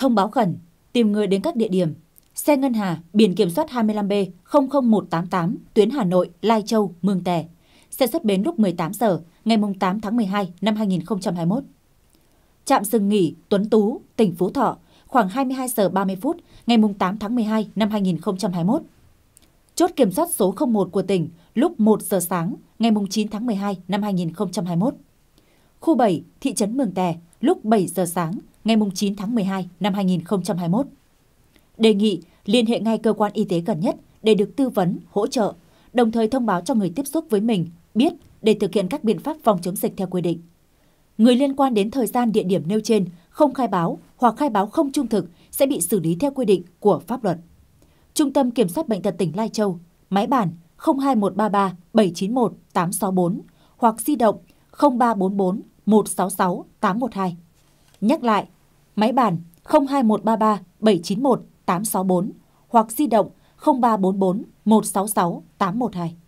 Thông báo khẩn, tìm người đến các địa điểm. Xe Ngân Hà, biển kiểm soát 25B00188, tuyến Hà Nội, Lai Châu, Mường Tè. Xe xuất bến lúc 18 giờ, ngày 8 tháng 12 năm 2021. Trạm dừng nghỉ Tuấn Tú, tỉnh Phú Thọ, khoảng 22 giờ 30 phút ngày 8 tháng 12 năm 2021. Chốt kiểm soát số 01 của tỉnh lúc 1 giờ sáng ngày 9 tháng 12 năm 2021. Khu 7, thị trấn Mường Tè lúc 7 giờ sáng ngày 9 tháng 12 năm 2021. Đề nghị liên hệ ngay cơ quan y tế gần nhất để được tư vấn, hỗ trợ, đồng thời thông báo cho người tiếp xúc với mình biết để thực hiện các biện pháp phòng chống dịch theo quy định. Người liên quan đến thời gian địa điểm nêu trên không khai báo hoặc khai báo không trung thực sẽ bị xử lý theo quy định của pháp luật. Trung tâm Kiểm soát Bệnh tật tỉnh Lai Châu, máy bản 02133 791 864 hoặc di động 0344 166 812. Nhắc lại, máy bàn 02133 791 864 hoặc di động 0344 166 812.